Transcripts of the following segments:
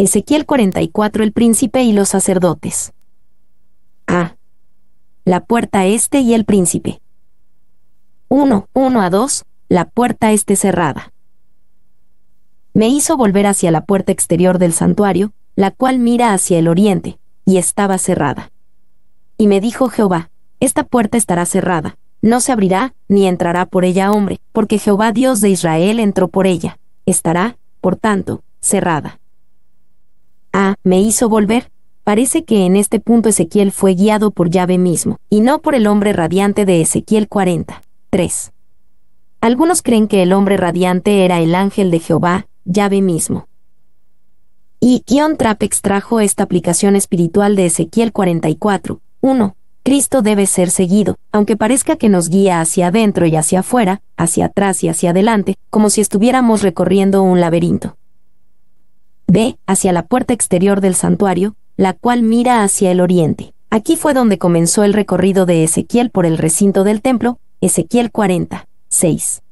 Ezequiel 44 El príncipe y los sacerdotes. A. La puerta este y el príncipe. 1. 1 a 2. La puerta este cerrada. Me hizo volver hacia la puerta exterior del santuario, la cual mira hacia el oriente, y estaba cerrada. Y me dijo Jehová, esta puerta estará cerrada, no se abrirá, ni entrará por ella hombre, porque Jehová Dios de Israel entró por ella, estará, por tanto, cerrada. Ah, me hizo volver. Parece que en este punto Ezequiel fue guiado por llave mismo, y no por el hombre radiante de Ezequiel 40. 3. Algunos creen que el hombre radiante era el ángel de Jehová, llave mismo. Y Kion Trap extrajo esta aplicación espiritual de Ezequiel 44. 1. Cristo debe ser seguido, aunque parezca que nos guía hacia adentro y hacia afuera, hacia atrás y hacia adelante, como si estuviéramos recorriendo un laberinto. B. hacia la puerta exterior del santuario, la cual mira hacia el oriente. Aquí fue donde comenzó el recorrido de Ezequiel por el recinto del templo, Ezequiel 40, 6.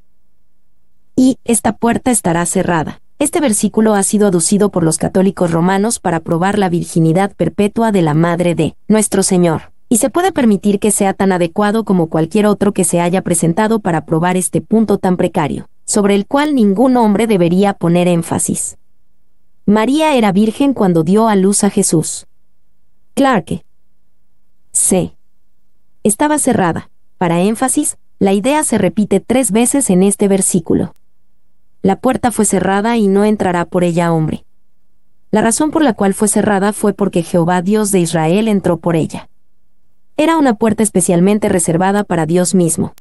Y, esta puerta estará cerrada. Este versículo ha sido aducido por los católicos romanos para probar la virginidad perpetua de la Madre de nuestro Señor, y se puede permitir que sea tan adecuado como cualquier otro que se haya presentado para probar este punto tan precario, sobre el cual ningún hombre debería poner énfasis. María era virgen cuando dio a luz a Jesús. Clarke. C. Estaba cerrada. Para énfasis, la idea se repite tres veces en este versículo. La puerta fue cerrada y no entrará por ella hombre. La razón por la cual fue cerrada fue porque Jehová Dios de Israel entró por ella. Era una puerta especialmente reservada para Dios mismo.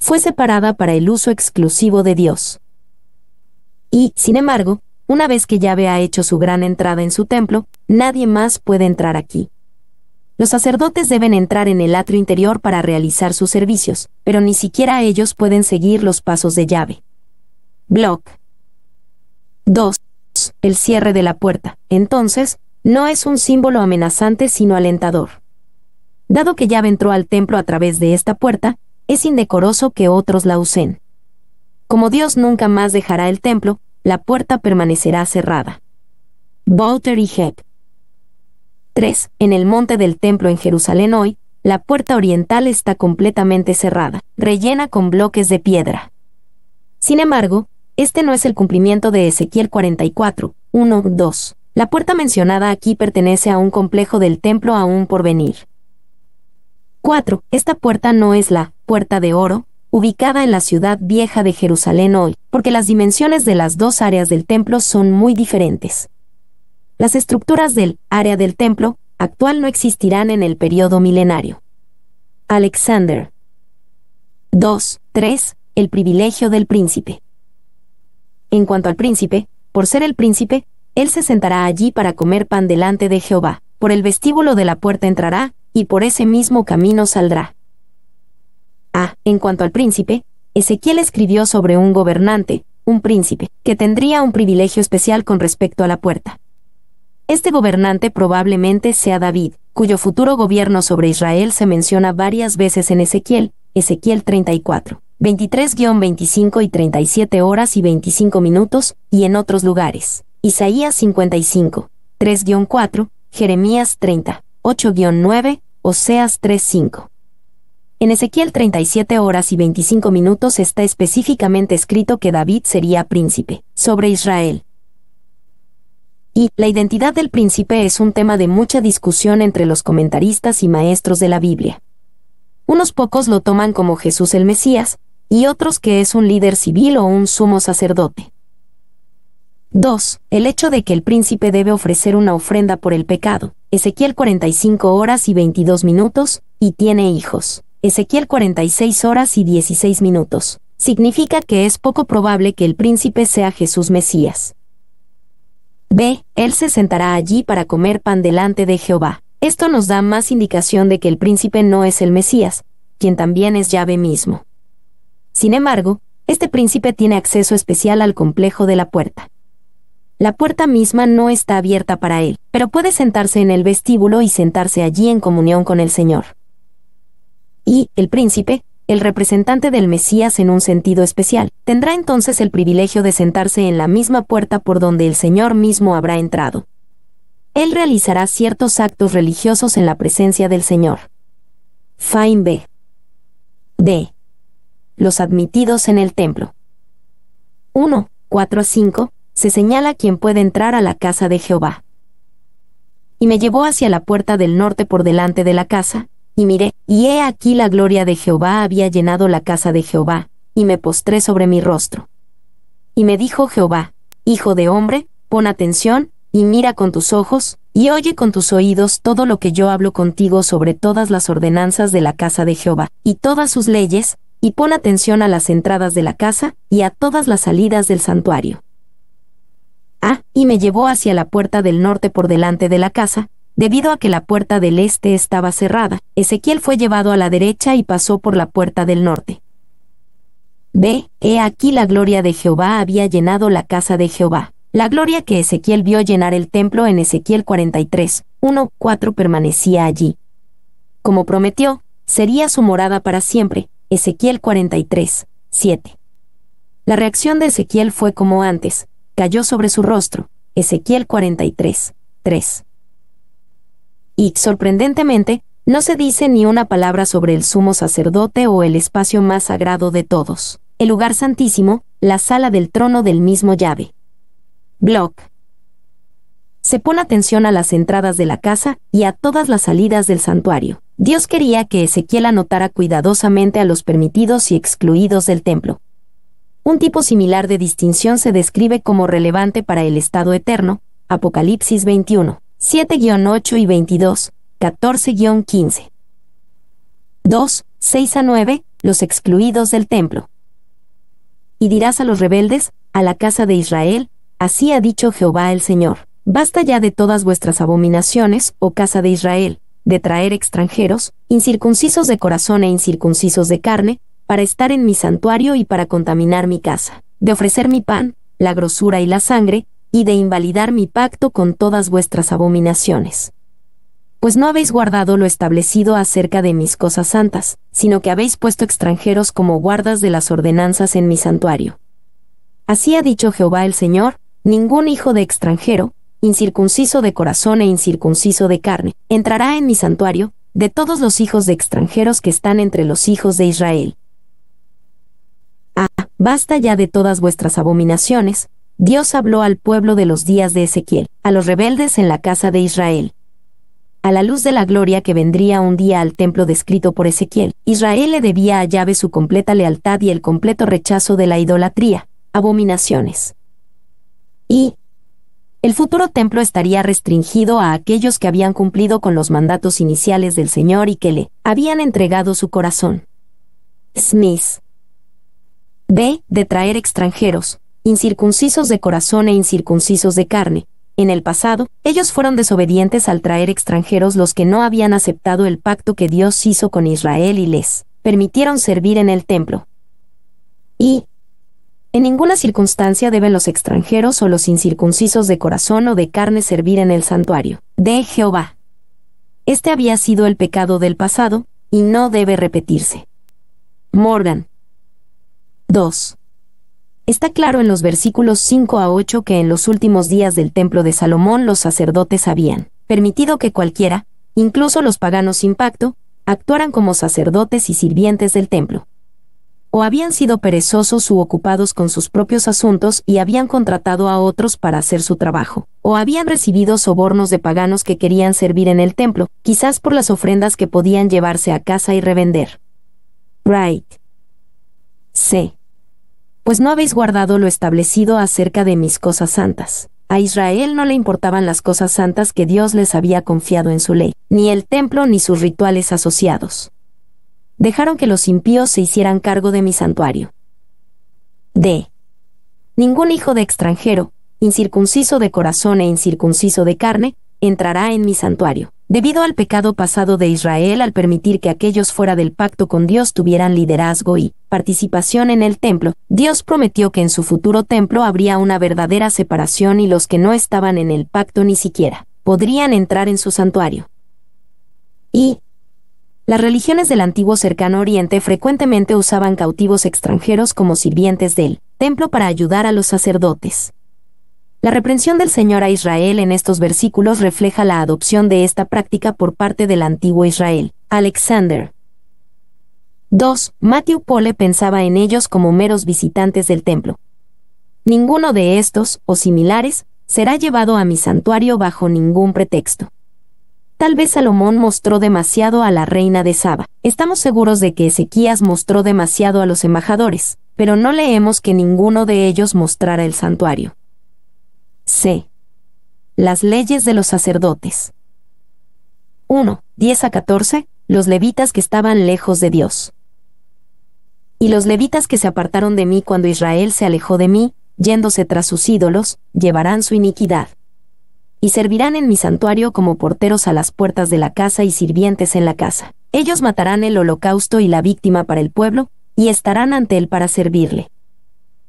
Fue separada para el uso exclusivo de Dios. Y, sin embargo, una vez que llave ha hecho su gran entrada en su templo, nadie más puede entrar aquí. Los sacerdotes deben entrar en el atrio interior para realizar sus servicios, pero ni siquiera ellos pueden seguir los pasos de llave. Block 2. El cierre de la puerta, entonces, no es un símbolo amenazante sino alentador. Dado que llave entró al templo a través de esta puerta, es indecoroso que otros la usen. Como Dios nunca más dejará el templo, la puerta permanecerá cerrada. y 3. En el monte del templo en Jerusalén hoy, la puerta oriental está completamente cerrada, rellena con bloques de piedra. Sin embargo, este no es el cumplimiento de Ezequiel 44, 1, 2. La puerta mencionada aquí pertenece a un complejo del templo aún por venir. 4. Esta puerta no es la puerta de oro, ubicada en la ciudad vieja de Jerusalén hoy, porque las dimensiones de las dos áreas del templo son muy diferentes. Las estructuras del área del templo actual no existirán en el periodo milenario. Alexander 2. 3. El privilegio del príncipe. En cuanto al príncipe, por ser el príncipe, él se sentará allí para comer pan delante de Jehová, por el vestíbulo de la puerta entrará, y por ese mismo camino saldrá. Ah, en cuanto al príncipe, Ezequiel escribió sobre un gobernante, un príncipe, que tendría un privilegio especial con respecto a la puerta. Este gobernante probablemente sea David, cuyo futuro gobierno sobre Israel se menciona varias veces en Ezequiel, Ezequiel 34, 23-25 y 37 horas y 25 minutos, y en otros lugares, Isaías 55, 3-4, Jeremías 30, 8-9, Oseas 3-5. En Ezequiel 37 horas y 25 minutos está específicamente escrito que David sería príncipe sobre Israel. Y la identidad del príncipe es un tema de mucha discusión entre los comentaristas y maestros de la Biblia. Unos pocos lo toman como Jesús el Mesías, y otros que es un líder civil o un sumo sacerdote. 2. El hecho de que el príncipe debe ofrecer una ofrenda por el pecado, Ezequiel 45 horas y 22 minutos, y tiene hijos. Ezequiel 46 horas y 16 minutos, significa que es poco probable que el príncipe sea Jesús Mesías. B. Él se sentará allí para comer pan delante de Jehová. Esto nos da más indicación de que el príncipe no es el Mesías, quien también es llave mismo. Sin embargo, este príncipe tiene acceso especial al complejo de la puerta. La puerta misma no está abierta para él, pero puede sentarse en el vestíbulo y sentarse allí en comunión con el Señor y el príncipe, el representante del Mesías en un sentido especial, tendrá entonces el privilegio de sentarse en la misma puerta por donde el Señor mismo habrá entrado. Él realizará ciertos actos religiosos en la presencia del Señor. fine B. D. Los admitidos en el templo. 1, 4 a 5, se señala quien puede entrar a la casa de Jehová. Y me llevó hacia la puerta del norte por delante de la casa, y miré, y he aquí la gloria de Jehová había llenado la casa de Jehová, y me postré sobre mi rostro. Y me dijo Jehová, Hijo de hombre, pon atención, y mira con tus ojos, y oye con tus oídos todo lo que yo hablo contigo sobre todas las ordenanzas de la casa de Jehová, y todas sus leyes, y pon atención a las entradas de la casa, y a todas las salidas del santuario. Ah, y me llevó hacia la puerta del norte por delante de la casa, Debido a que la puerta del este estaba cerrada, Ezequiel fue llevado a la derecha y pasó por la puerta del norte. Ve, he aquí la gloria de Jehová había llenado la casa de Jehová. La gloria que Ezequiel vio llenar el templo en Ezequiel 43, 1, 4 permanecía allí. Como prometió, sería su morada para siempre, Ezequiel 43, 7. La reacción de Ezequiel fue como antes, cayó sobre su rostro, Ezequiel 43, 3 y, sorprendentemente, no se dice ni una palabra sobre el sumo sacerdote o el espacio más sagrado de todos, el lugar santísimo, la sala del trono del mismo llave. Block. Se pone atención a las entradas de la casa y a todas las salidas del santuario. Dios quería que Ezequiel anotara cuidadosamente a los permitidos y excluidos del templo. Un tipo similar de distinción se describe como relevante para el estado eterno, Apocalipsis 21. 7-8 y 22, 14-15. 2. 6 a 9, los excluidos del templo. Y dirás a los rebeldes, a la casa de Israel, así ha dicho Jehová el Señor, basta ya de todas vuestras abominaciones, oh casa de Israel, de traer extranjeros, incircuncisos de corazón e incircuncisos de carne, para estar en mi santuario y para contaminar mi casa, de ofrecer mi pan, la grosura y la sangre, y de invalidar mi pacto con todas vuestras abominaciones. Pues no habéis guardado lo establecido acerca de mis cosas santas, sino que habéis puesto extranjeros como guardas de las ordenanzas en mi santuario. Así ha dicho Jehová el Señor, ningún hijo de extranjero, incircunciso de corazón e incircunciso de carne, entrará en mi santuario, de todos los hijos de extranjeros que están entre los hijos de Israel. Ah, basta ya de todas vuestras abominaciones, Dios habló al pueblo de los días de Ezequiel, a los rebeldes en la casa de Israel. A la luz de la gloria que vendría un día al templo descrito por Ezequiel, Israel le debía a llave su completa lealtad y el completo rechazo de la idolatría, abominaciones. Y, el futuro templo estaría restringido a aquellos que habían cumplido con los mandatos iniciales del Señor y que le habían entregado su corazón. Smith. B. De traer extranjeros, incircuncisos de corazón e incircuncisos de carne. En el pasado, ellos fueron desobedientes al traer extranjeros los que no habían aceptado el pacto que Dios hizo con Israel y les permitieron servir en el templo. Y, en ninguna circunstancia deben los extranjeros o los incircuncisos de corazón o de carne servir en el santuario de Jehová. Este había sido el pecado del pasado, y no debe repetirse. Morgan. 2. Está claro en los versículos 5 a 8 que en los últimos días del templo de Salomón los sacerdotes habían permitido que cualquiera, incluso los paganos sin pacto, actuaran como sacerdotes y sirvientes del templo. O habían sido perezosos u ocupados con sus propios asuntos y habían contratado a otros para hacer su trabajo, o habían recibido sobornos de paganos que querían servir en el templo, quizás por las ofrendas que podían llevarse a casa y revender. Right. C pues no habéis guardado lo establecido acerca de mis cosas santas. A Israel no le importaban las cosas santas que Dios les había confiado en su ley, ni el templo ni sus rituales asociados. Dejaron que los impíos se hicieran cargo de mi santuario. D. Ningún hijo de extranjero, incircunciso de corazón e incircunciso de carne, entrará en mi santuario debido al pecado pasado de Israel al permitir que aquellos fuera del pacto con Dios tuvieran liderazgo y participación en el templo, Dios prometió que en su futuro templo habría una verdadera separación y los que no estaban en el pacto ni siquiera podrían entrar en su santuario. Y, las religiones del antiguo cercano oriente frecuentemente usaban cautivos extranjeros como sirvientes del templo para ayudar a los sacerdotes. La reprensión del Señor a Israel en estos versículos refleja la adopción de esta práctica por parte del antiguo Israel. Alexander. 2. Matthew Pole pensaba en ellos como meros visitantes del templo. Ninguno de estos, o similares, será llevado a mi santuario bajo ningún pretexto. Tal vez Salomón mostró demasiado a la reina de Saba. Estamos seguros de que Ezequías mostró demasiado a los embajadores, pero no leemos que ninguno de ellos mostrara el santuario. C. Las leyes de los sacerdotes. 1. 10 a 14. Los levitas que estaban lejos de Dios. Y los levitas que se apartaron de mí cuando Israel se alejó de mí, yéndose tras sus ídolos, llevarán su iniquidad. Y servirán en mi santuario como porteros a las puertas de la casa y sirvientes en la casa. Ellos matarán el holocausto y la víctima para el pueblo, y estarán ante él para servirle.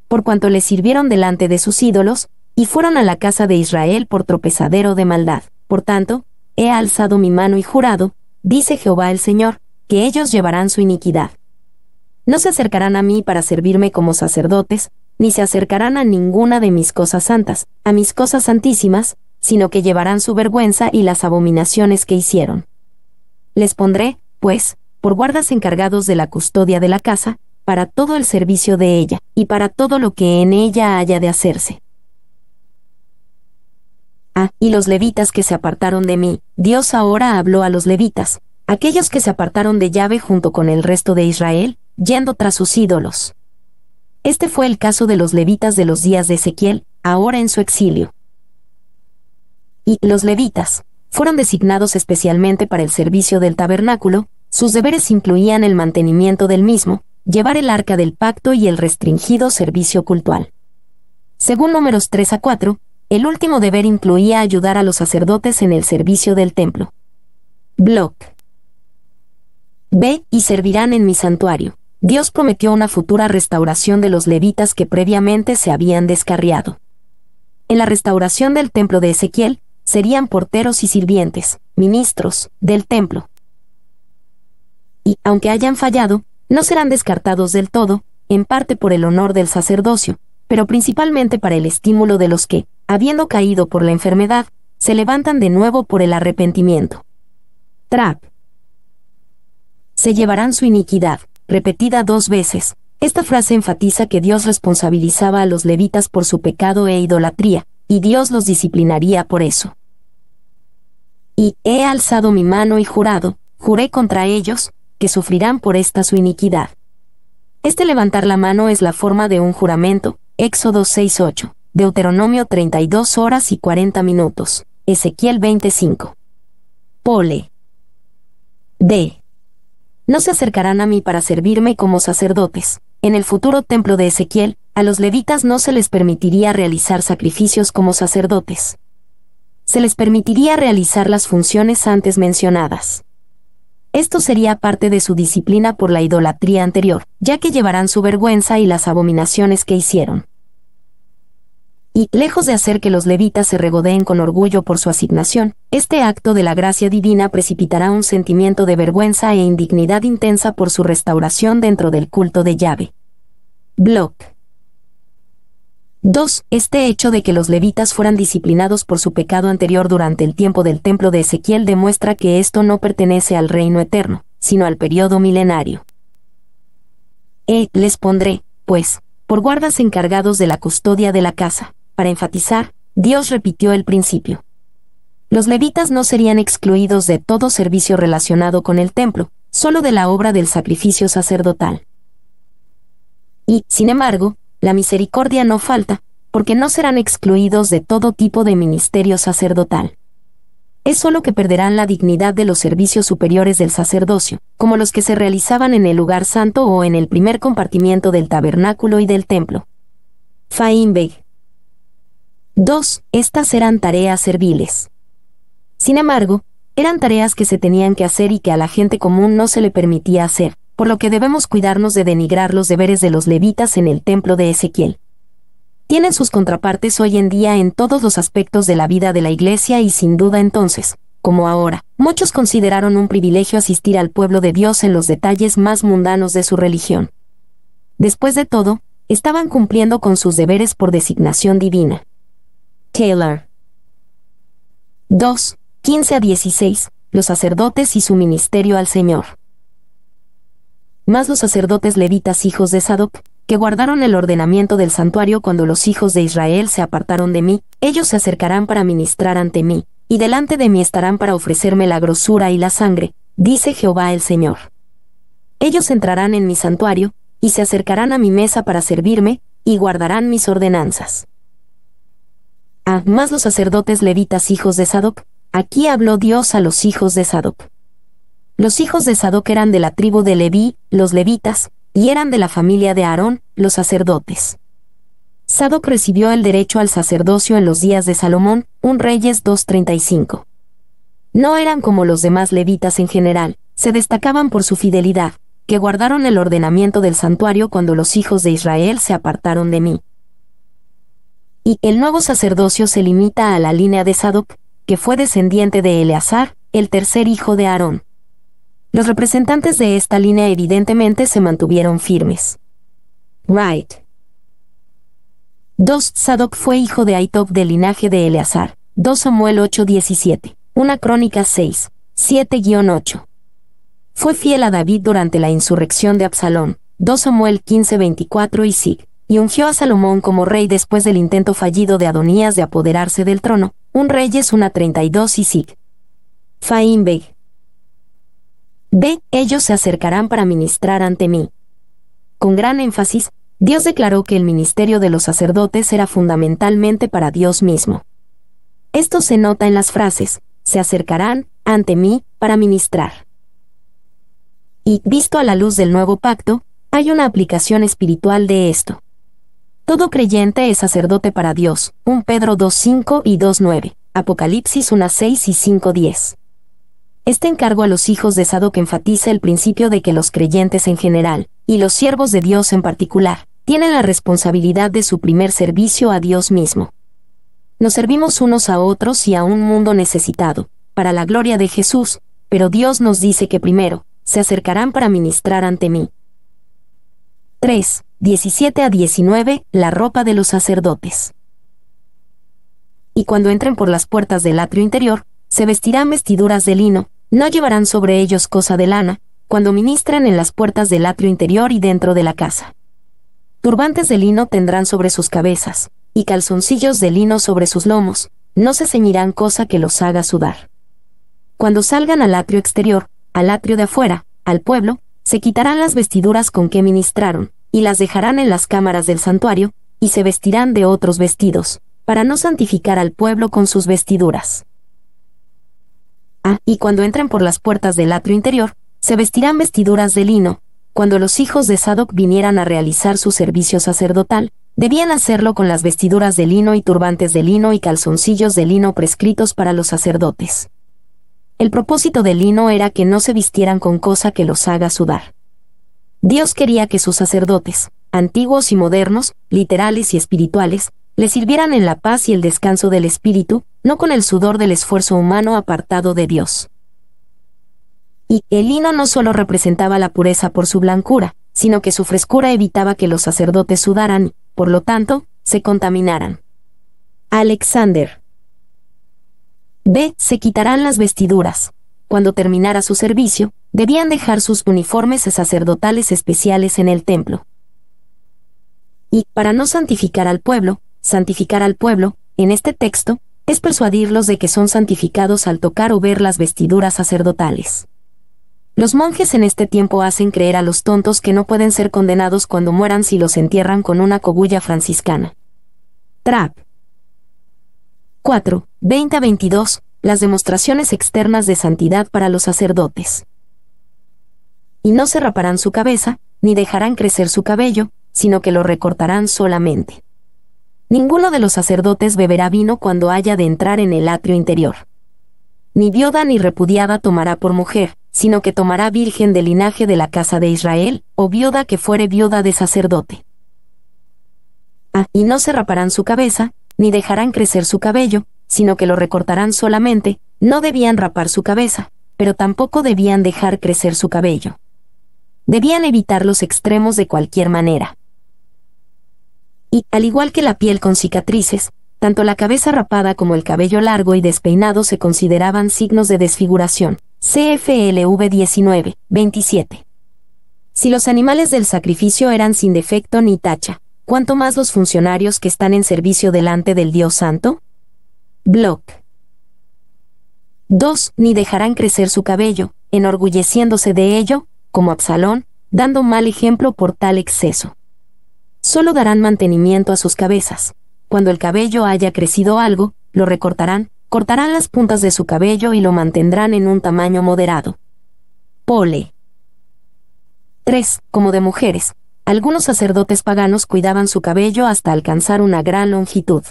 Por cuanto le sirvieron delante de sus ídolos, y fueron a la casa de Israel por tropezadero de maldad. Por tanto, he alzado mi mano y jurado, dice Jehová el Señor, que ellos llevarán su iniquidad. No se acercarán a mí para servirme como sacerdotes, ni se acercarán a ninguna de mis cosas santas, a mis cosas santísimas, sino que llevarán su vergüenza y las abominaciones que hicieron. Les pondré, pues, por guardas encargados de la custodia de la casa, para todo el servicio de ella, y para todo lo que en ella haya de hacerse. Ah, y los levitas que se apartaron de mí. Dios ahora habló a los levitas, aquellos que se apartaron de llave junto con el resto de Israel, yendo tras sus ídolos. Este fue el caso de los levitas de los días de Ezequiel, ahora en su exilio. Y los levitas fueron designados especialmente para el servicio del tabernáculo, sus deberes incluían el mantenimiento del mismo, llevar el arca del pacto y el restringido servicio cultual. Según números 3 a 4, el último deber incluía ayudar a los sacerdotes en el servicio del templo. Block. Ve y servirán en mi santuario. Dios prometió una futura restauración de los levitas que previamente se habían descarriado. En la restauración del templo de Ezequiel, serían porteros y sirvientes, ministros, del templo. Y, aunque hayan fallado, no serán descartados del todo, en parte por el honor del sacerdocio, pero principalmente para el estímulo de los que, habiendo caído por la enfermedad, se levantan de nuevo por el arrepentimiento. Trap. Se llevarán su iniquidad, repetida dos veces. Esta frase enfatiza que Dios responsabilizaba a los levitas por su pecado e idolatría, y Dios los disciplinaría por eso. Y he alzado mi mano y jurado, juré contra ellos, que sufrirán por esta su iniquidad. Este levantar la mano es la forma de un juramento, Éxodo 6.8. Deuteronomio 32 horas y 40 minutos, Ezequiel 25. Pole. D. No se acercarán a mí para servirme como sacerdotes. En el futuro templo de Ezequiel, a los levitas no se les permitiría realizar sacrificios como sacerdotes. Se les permitiría realizar las funciones antes mencionadas. Esto sería parte de su disciplina por la idolatría anterior, ya que llevarán su vergüenza y las abominaciones que hicieron y, lejos de hacer que los levitas se regodeen con orgullo por su asignación, este acto de la gracia divina precipitará un sentimiento de vergüenza e indignidad intensa por su restauración dentro del culto de llave. Block 2. Este hecho de que los levitas fueran disciplinados por su pecado anterior durante el tiempo del templo de Ezequiel demuestra que esto no pertenece al reino eterno, sino al periodo milenario. E. Les pondré, pues, por guardas encargados de la custodia de la casa, para enfatizar, Dios repitió el principio. Los levitas no serían excluidos de todo servicio relacionado con el templo, solo de la obra del sacrificio sacerdotal. Y, sin embargo, la misericordia no falta, porque no serán excluidos de todo tipo de ministerio sacerdotal. Es solo que perderán la dignidad de los servicios superiores del sacerdocio, como los que se realizaban en el lugar santo o en el primer compartimiento del tabernáculo y del templo. faimbeg 2. Estas eran tareas serviles. Sin embargo, eran tareas que se tenían que hacer y que a la gente común no se le permitía hacer, por lo que debemos cuidarnos de denigrar los deberes de los levitas en el templo de Ezequiel. Tienen sus contrapartes hoy en día en todos los aspectos de la vida de la iglesia y sin duda entonces, como ahora, muchos consideraron un privilegio asistir al pueblo de Dios en los detalles más mundanos de su religión. Después de todo, estaban cumpliendo con sus deberes por designación divina. 2. 15 a 16. Los sacerdotes y su ministerio al Señor. Más los sacerdotes levitas hijos de Sadoc, que guardaron el ordenamiento del santuario cuando los hijos de Israel se apartaron de mí, ellos se acercarán para ministrar ante mí, y delante de mí estarán para ofrecerme la grosura y la sangre, dice Jehová el Señor. Ellos entrarán en mi santuario, y se acercarán a mi mesa para servirme, y guardarán mis ordenanzas más los sacerdotes levitas hijos de Sadoc, aquí habló Dios a los hijos de Sadoc. Los hijos de Sadoc eran de la tribu de Leví, los levitas, y eran de la familia de Aarón, los sacerdotes. Sadoc recibió el derecho al sacerdocio en los días de Salomón, un Reyes 2.35. No eran como los demás levitas en general, se destacaban por su fidelidad, que guardaron el ordenamiento del santuario cuando los hijos de Israel se apartaron de mí y el nuevo sacerdocio se limita a la línea de Sadoc, que fue descendiente de Eleazar, el tercer hijo de Aarón. Los representantes de esta línea evidentemente se mantuvieron firmes. Right. 2. Sadoc fue hijo de Aitob del linaje de Eleazar. 2 Samuel 8:17. Una crónica 6. 7-8. Fue fiel a David durante la insurrección de Absalón. 2 Samuel 15:24 y Sig y ungió a Salomón como rey después del intento fallido de Adonías de apoderarse del trono. Un rey es una 32 y sig. Faimbeg. B. Ellos se acercarán para ministrar ante mí. Con gran énfasis, Dios declaró que el ministerio de los sacerdotes era fundamentalmente para Dios mismo. Esto se nota en las frases, se acercarán ante mí para ministrar. Y, visto a la luz del nuevo pacto, hay una aplicación espiritual de esto. Todo creyente es sacerdote para Dios, 1 Pedro 2.5 y 2.9, Apocalipsis 1.6 y 5.10. Este encargo a los hijos de que enfatiza el principio de que los creyentes en general, y los siervos de Dios en particular, tienen la responsabilidad de su primer servicio a Dios mismo. Nos servimos unos a otros y a un mundo necesitado, para la gloria de Jesús, pero Dios nos dice que primero, se acercarán para ministrar ante mí. 3. 17 a 19, la ropa de los sacerdotes. Y cuando entren por las puertas del atrio interior, se vestirán vestiduras de lino, no llevarán sobre ellos cosa de lana, cuando ministran en las puertas del atrio interior y dentro de la casa. Turbantes de lino tendrán sobre sus cabezas, y calzoncillos de lino sobre sus lomos, no se ceñirán cosa que los haga sudar. Cuando salgan al atrio exterior, al atrio de afuera, al pueblo, se quitarán las vestiduras con que ministraron, y las dejarán en las cámaras del santuario, y se vestirán de otros vestidos, para no santificar al pueblo con sus vestiduras. Ah, y cuando entren por las puertas del atrio interior, se vestirán vestiduras de lino. Cuando los hijos de Sadoc vinieran a realizar su servicio sacerdotal, debían hacerlo con las vestiduras de lino y turbantes de lino y calzoncillos de lino prescritos para los sacerdotes. El propósito del lino era que no se vistieran con cosa que los haga sudar. Dios quería que sus sacerdotes, antiguos y modernos, literales y espirituales, le sirvieran en la paz y el descanso del espíritu, no con el sudor del esfuerzo humano apartado de Dios. Y el lino no solo representaba la pureza por su blancura, sino que su frescura evitaba que los sacerdotes sudaran y, por lo tanto, se contaminaran. Alexander. B. Se quitarán las vestiduras, cuando terminara su servicio, debían dejar sus uniformes sacerdotales especiales en el templo. Y, para no santificar al pueblo, santificar al pueblo, en este texto, es persuadirlos de que son santificados al tocar o ver las vestiduras sacerdotales. Los monjes en este tiempo hacen creer a los tontos que no pueden ser condenados cuando mueran si los entierran con una cogulla franciscana. Trap. 4, 20 22, las demostraciones externas de santidad para los sacerdotes. Y no se raparán su cabeza, ni dejarán crecer su cabello, sino que lo recortarán solamente. Ninguno de los sacerdotes beberá vino cuando haya de entrar en el atrio interior. Ni viuda ni repudiada tomará por mujer, sino que tomará virgen del linaje de la casa de Israel, o viuda que fuere viuda de sacerdote. Ah, y no se raparán su cabeza, ni dejarán crecer su cabello, sino que lo recortarán solamente, no debían rapar su cabeza, pero tampoco debían dejar crecer su cabello. Debían evitar los extremos de cualquier manera. Y, al igual que la piel con cicatrices, tanto la cabeza rapada como el cabello largo y despeinado se consideraban signos de desfiguración. CFLV 19, 27. Si los animales del sacrificio eran sin defecto ni tacha, ¿cuánto más los funcionarios que están en servicio delante del Dios Santo? Block. 2. Ni dejarán crecer su cabello, enorgulleciéndose de ello, como Absalón, dando mal ejemplo por tal exceso. Solo darán mantenimiento a sus cabezas. Cuando el cabello haya crecido algo, lo recortarán, cortarán las puntas de su cabello y lo mantendrán en un tamaño moderado. Pole. 3. Como de mujeres, algunos sacerdotes paganos cuidaban su cabello hasta alcanzar una gran longitud.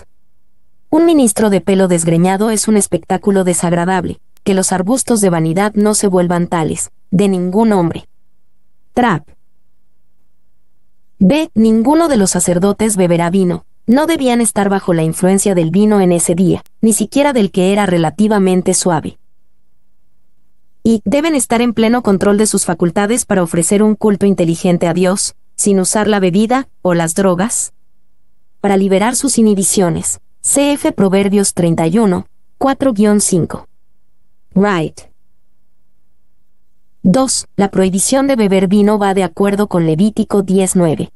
Un ministro de pelo desgreñado es un espectáculo desagradable, que los arbustos de vanidad no se vuelvan tales, de ningún hombre. Trap. B. Ninguno de los sacerdotes beberá vino, no debían estar bajo la influencia del vino en ese día, ni siquiera del que era relativamente suave. Y deben estar en pleno control de sus facultades para ofrecer un culto inteligente a Dios, sin usar la bebida o las drogas. Para liberar sus inhibiciones, CF Proverbios 31, 4-5. Right. 2. La prohibición de beber vino va de acuerdo con Levítico 19.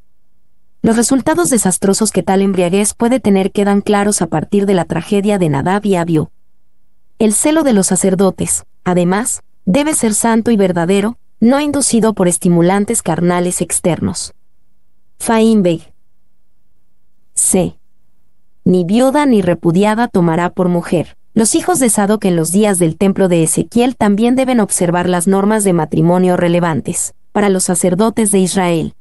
Los resultados desastrosos que tal embriaguez puede tener quedan claros a partir de la tragedia de Nadab y Abiú. El celo de los sacerdotes, además, debe ser santo y verdadero, no inducido por estimulantes carnales externos. Feinbeck. C ni viuda ni repudiada tomará por mujer. Los hijos de Sadoc en los días del templo de Ezequiel también deben observar las normas de matrimonio relevantes para los sacerdotes de Israel.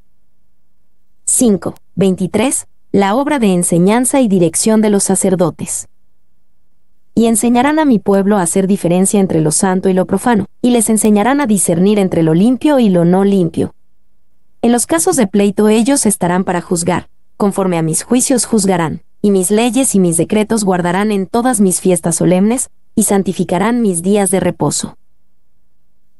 5. 23. La obra de enseñanza y dirección de los sacerdotes. Y enseñarán a mi pueblo a hacer diferencia entre lo santo y lo profano, y les enseñarán a discernir entre lo limpio y lo no limpio. En los casos de pleito ellos estarán para juzgar, conforme a mis juicios juzgarán y mis leyes y mis decretos guardarán en todas mis fiestas solemnes, y santificarán mis días de reposo.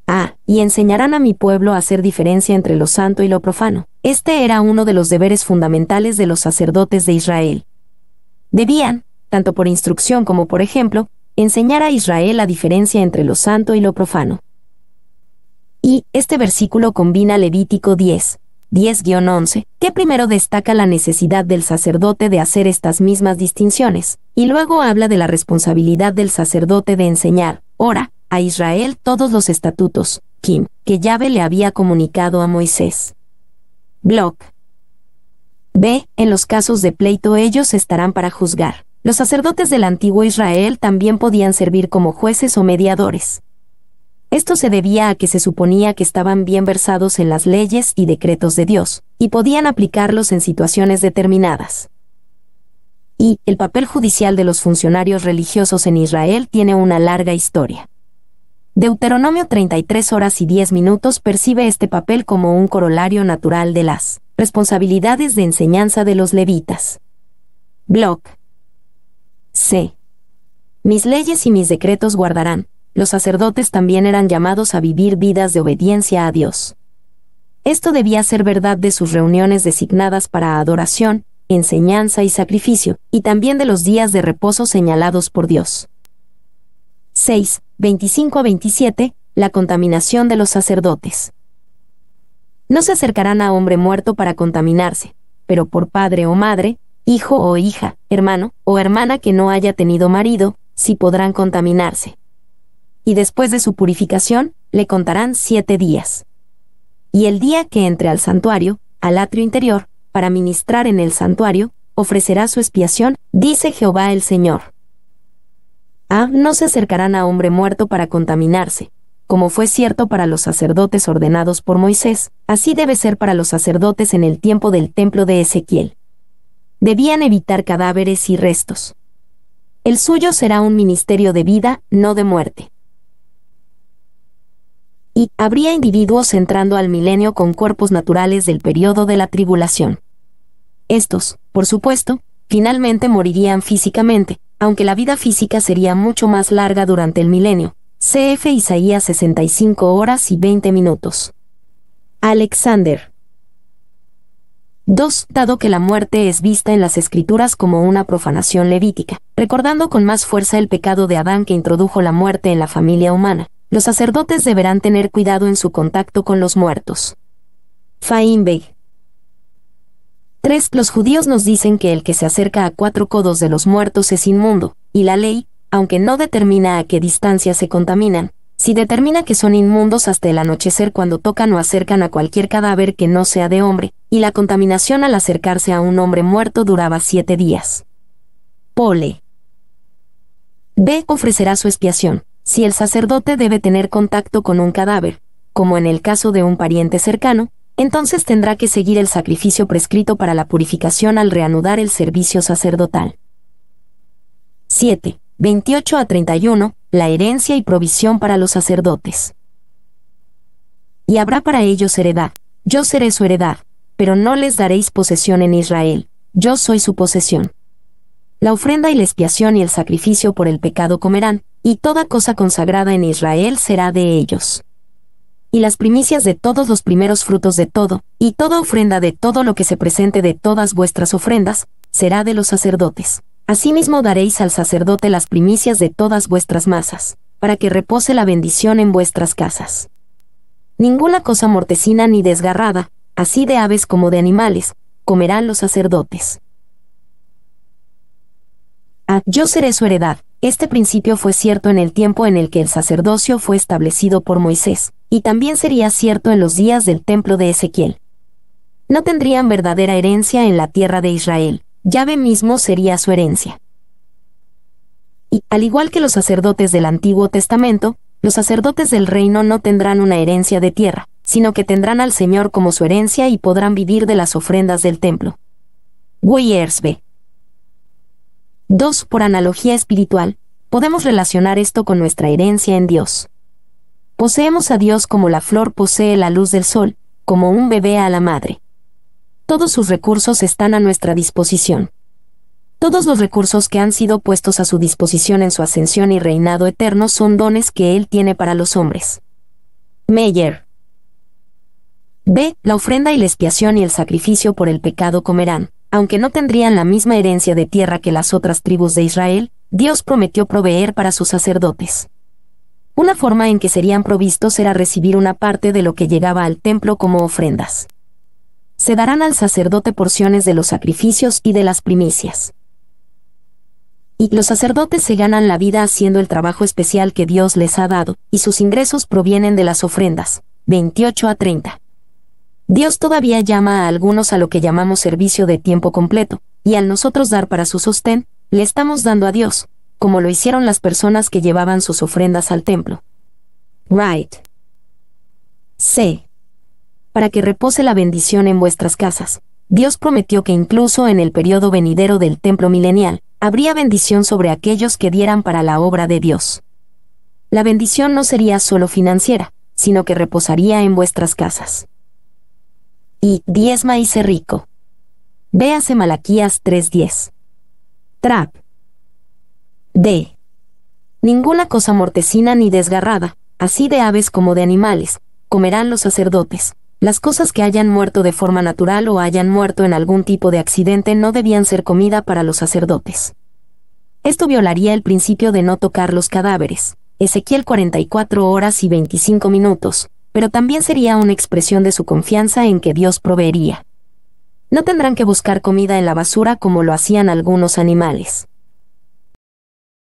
Ah, y enseñarán a mi pueblo a hacer diferencia entre lo santo y lo profano. Este era uno de los deberes fundamentales de los sacerdotes de Israel. Debían, tanto por instrucción como por ejemplo, enseñar a Israel la diferencia entre lo santo y lo profano. Y este versículo combina Levítico 10, 10-11, que primero destaca la necesidad del sacerdote de hacer estas mismas distinciones, y luego habla de la responsabilidad del sacerdote de enseñar, ora, a Israel todos los estatutos, Kim, que Yahvé le había comunicado a Moisés. Block. B. En los casos de pleito ellos estarán para juzgar. Los sacerdotes del antiguo Israel también podían servir como jueces o mediadores. Esto se debía a que se suponía que estaban bien versados en las leyes y decretos de Dios, y podían aplicarlos en situaciones determinadas. Y, el papel judicial de los funcionarios religiosos en Israel tiene una larga historia. Deuteronomio 33 horas y 10 minutos percibe este papel como un corolario natural de las responsabilidades de enseñanza de los levitas. blog C. Mis leyes y mis decretos guardarán, los sacerdotes también eran llamados a vivir vidas de obediencia a Dios. Esto debía ser verdad de sus reuniones designadas para adoración, enseñanza y sacrificio, y también de los días de reposo señalados por Dios. 6. 25 a 27. La contaminación de los sacerdotes. No se acercarán a hombre muerto para contaminarse, pero por padre o madre, hijo o hija, hermano o hermana que no haya tenido marido, sí podrán contaminarse y después de su purificación, le contarán siete días. Y el día que entre al santuario, al atrio interior, para ministrar en el santuario, ofrecerá su expiación, dice Jehová el Señor. Ah, no se acercarán a hombre muerto para contaminarse, como fue cierto para los sacerdotes ordenados por Moisés, así debe ser para los sacerdotes en el tiempo del templo de Ezequiel. Debían evitar cadáveres y restos. El suyo será un ministerio de vida, no de muerte y habría individuos entrando al milenio con cuerpos naturales del periodo de la tribulación. Estos, por supuesto, finalmente morirían físicamente, aunque la vida física sería mucho más larga durante el milenio. CF Isaías 65 horas y 20 minutos. Alexander. 2. Dado que la muerte es vista en las escrituras como una profanación levítica, recordando con más fuerza el pecado de Adán que introdujo la muerte en la familia humana, los sacerdotes deberán tener cuidado en su contacto con los muertos. faimbe 3. Los judíos nos dicen que el que se acerca a cuatro codos de los muertos es inmundo, y la ley, aunque no determina a qué distancia se contaminan, si determina que son inmundos hasta el anochecer cuando tocan o acercan a cualquier cadáver que no sea de hombre, y la contaminación al acercarse a un hombre muerto duraba siete días. Pole. B. Ofrecerá su expiación, si el sacerdote debe tener contacto con un cadáver, como en el caso de un pariente cercano, entonces tendrá que seguir el sacrificio prescrito para la purificación al reanudar el servicio sacerdotal. 7. 28 a 31. La herencia y provisión para los sacerdotes. Y habrá para ellos heredad. Yo seré su heredad, pero no les daréis posesión en Israel. Yo soy su posesión la ofrenda y la expiación y el sacrificio por el pecado comerán, y toda cosa consagrada en Israel será de ellos. Y las primicias de todos los primeros frutos de todo, y toda ofrenda de todo lo que se presente de todas vuestras ofrendas, será de los sacerdotes. Asimismo daréis al sacerdote las primicias de todas vuestras masas, para que repose la bendición en vuestras casas. Ninguna cosa mortecina ni desgarrada, así de aves como de animales, comerán los sacerdotes. Ah, yo seré su heredad. Este principio fue cierto en el tiempo en el que el sacerdocio fue establecido por Moisés, y también sería cierto en los días del templo de Ezequiel. No tendrían verdadera herencia en la tierra de Israel, Yahvé mismo sería su herencia. Y, al igual que los sacerdotes del Antiguo Testamento, los sacerdotes del reino no tendrán una herencia de tierra, sino que tendrán al Señor como su herencia y podrán vivir de las ofrendas del templo. 2. Por analogía espiritual, podemos relacionar esto con nuestra herencia en Dios. Poseemos a Dios como la flor posee la luz del sol, como un bebé a la madre. Todos sus recursos están a nuestra disposición. Todos los recursos que han sido puestos a su disposición en su ascensión y reinado eterno son dones que Él tiene para los hombres. Meyer. B. La ofrenda y la expiación y el sacrificio por el pecado comerán aunque no tendrían la misma herencia de tierra que las otras tribus de Israel, Dios prometió proveer para sus sacerdotes. Una forma en que serían provistos era recibir una parte de lo que llegaba al templo como ofrendas. Se darán al sacerdote porciones de los sacrificios y de las primicias. Y los sacerdotes se ganan la vida haciendo el trabajo especial que Dios les ha dado, y sus ingresos provienen de las ofrendas, 28 a 30. Dios todavía llama a algunos a lo que llamamos servicio de tiempo completo, y al nosotros dar para su sostén, le estamos dando a Dios, como lo hicieron las personas que llevaban sus ofrendas al templo. Right. C. Para que repose la bendición en vuestras casas. Dios prometió que incluso en el periodo venidero del templo milenial, habría bendición sobre aquellos que dieran para la obra de Dios. La bendición no sería solo financiera, sino que reposaría en vuestras casas y diezma y rico. Véase Malaquías 3:10. Trap. D. Ninguna cosa mortecina ni desgarrada, así de aves como de animales, comerán los sacerdotes. Las cosas que hayan muerto de forma natural o hayan muerto en algún tipo de accidente no debían ser comida para los sacerdotes. Esto violaría el principio de no tocar los cadáveres. Ezequiel 44 horas y 25 minutos, pero también sería una expresión de su confianza en que Dios proveería. No tendrán que buscar comida en la basura como lo hacían algunos animales.